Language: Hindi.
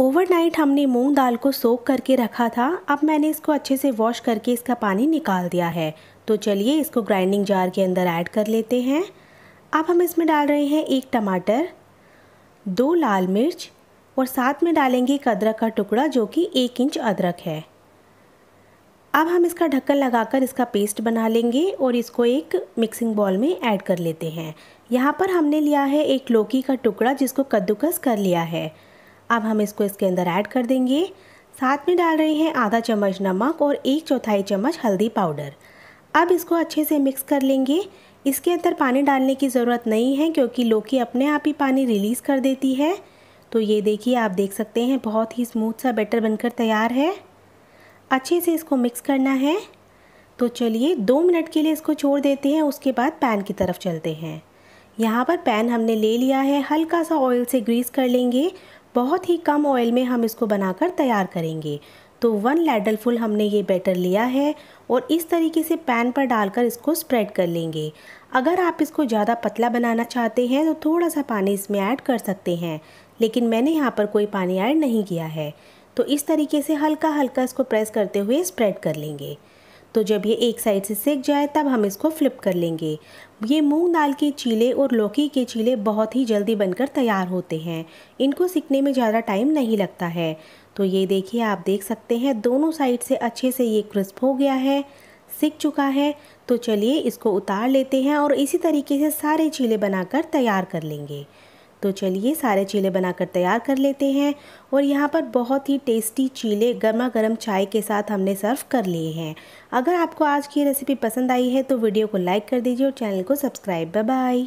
ओवरनाइट हमने मूंग दाल को सोख करके रखा था अब मैंने इसको अच्छे से वॉश करके इसका पानी निकाल दिया है तो चलिए इसको ग्राइंडिंग जार के अंदर ऐड कर लेते हैं अब हम इसमें डाल रहे हैं एक टमाटर दो लाल मिर्च और साथ में डालेंगे एक अदरक का टुकड़ा जो कि एक इंच अदरक है अब हम इसका ढक्कन लगाकर इसका पेस्ट बना लेंगे और इसको एक मिक्सिंग बॉल में ऐड कर लेते हैं यहाँ पर हमने लिया है एक लौकी का टुकड़ा जिसको कद्दूकस कर लिया है अब हम इसको इसके अंदर ऐड कर देंगे साथ में डाल रहे हैं आधा चम्मच नमक और एक चौथाई चम्मच हल्दी पाउडर अब इसको अच्छे से मिक्स कर लेंगे इसके अंदर पानी डालने की ज़रूरत नहीं है क्योंकि लौकी अपने आप ही पानी रिलीज़ कर देती है तो ये देखिए आप देख सकते हैं बहुत ही स्मूथ सा बैटर बनकर तैयार है अच्छे से इसको मिक्स करना है तो चलिए दो मिनट के लिए इसको छोड़ देते हैं उसके बाद पैन की तरफ चलते हैं यहाँ पर पैन हमने ले लिया है हल्का सा ऑयल से ग्रीस कर लेंगे बहुत ही कम ऑयल में हम इसको बनाकर तैयार करेंगे तो वन लैडल फुल हमने ये बैटर लिया है और इस तरीके से पैन पर डालकर इसको स्प्रेड कर लेंगे अगर आप इसको ज़्यादा पतला बनाना चाहते हैं तो थोड़ा सा पानी इसमें ऐड कर सकते हैं लेकिन मैंने यहाँ पर कोई पानी ऐड नहीं किया है तो इस तरीके से हल्का हल्का इसको प्रेस करते हुए स्प्रेड कर लेंगे तो जब ये एक साइड से सेक जाए तब हम इसको फ्लिप कर लेंगे ये मूंग दाल के चीले और लौकी के चीले बहुत ही जल्दी बनकर तैयार होते हैं इनको सीखने में ज़्यादा टाइम नहीं लगता है तो ये देखिए आप देख सकते हैं दोनों साइड से अच्छे से ये क्रिस्प हो गया है सीख चुका है तो चलिए इसको उतार लेते हैं और इसी तरीके से सारे चीले बनाकर तैयार कर लेंगे तो चलिए सारे चीले बनाकर तैयार कर लेते हैं और यहाँ पर बहुत ही टेस्टी चीले गर्मा गर्म चाय के साथ हमने सर्व कर लिए हैं अगर आपको आज की रेसिपी पसंद आई है तो वीडियो को लाइक कर दीजिए और चैनल को सब्सक्राइब बाय